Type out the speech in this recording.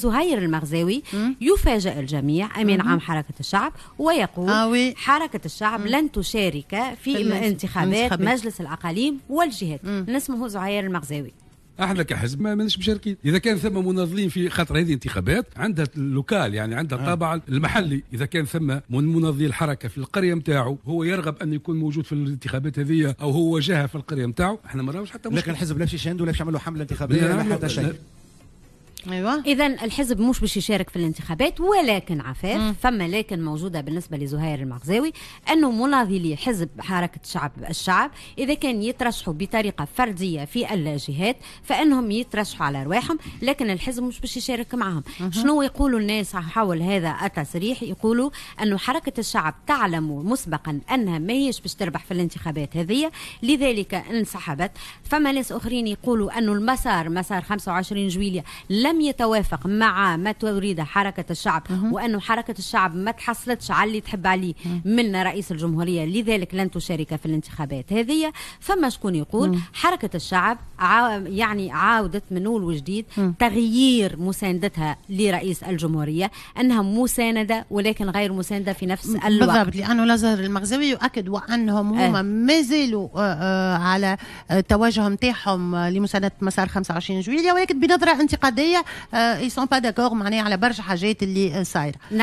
زهير المغزاوي يفاجئ الجميع امين عام حركه الشعب ويقول آه وي. حركه الشعب مم. لن تشارك في, في انتخابات مجلس الاقاليم والجهات اسمه زهير المغزاوي احنا كحزب ما مانيش مشاركين اذا كان ثم مناضلين في خاطر هذه انتخابات عندها اللوكال يعني عندها آه. الطابع آه. المحلي اذا كان ثم من مناضلي الحركه في القريه نتاعو هو يرغب ان يكون موجود في الانتخابات هذه او هو جهه في القريه نتاعو احنا ما حتى مشكلة. لكن الحزب لا مشي عنده ولا مش حمله انتخابيه ولا حتى شيء ايوه اذا الحزب مش باش يشارك في الانتخابات ولكن عفاف فما لكن موجوده بالنسبه لزهير المغزاوي انه مناضلي حزب حركه الشعب الشعب اذا كان يترشحوا بطريقه فرديه في الجهات فانهم يترشحوا على رواحهم لكن الحزب مش باش يشارك معهم مم. شنو يقولوا الناس حول هذا التصريح يقولوا انه حركه الشعب تعلم مسبقا انها ما هيش باش تربح في الانتخابات هذه لذلك انسحبت فما ناس اخرين يقولوا انه المسار مسار 25 جويليه لم لم يتوافق مع ما تريده حركة الشعب وأنه حركة الشعب ما تحصلتش على اللي تحب عليه من رئيس الجمهورية لذلك لن تشارك في الانتخابات هذه فما شكون يقول حركة الشعب يعني عاودت من أول وجديد تغيير مساندتها لرئيس الجمهورية أنها مساندة ولكن غير مساندة في نفس الوقت بالضبط لأنه الأزهر المغزوي يؤكد وأنهم آه. هما ما زالوا آه، آه، على التوجه نتاعهم لمساندة مسار 25 جويلية ولكن بنظرة انتقادية شويه يسون با داكور معناها على برشا حاجات اللي صايره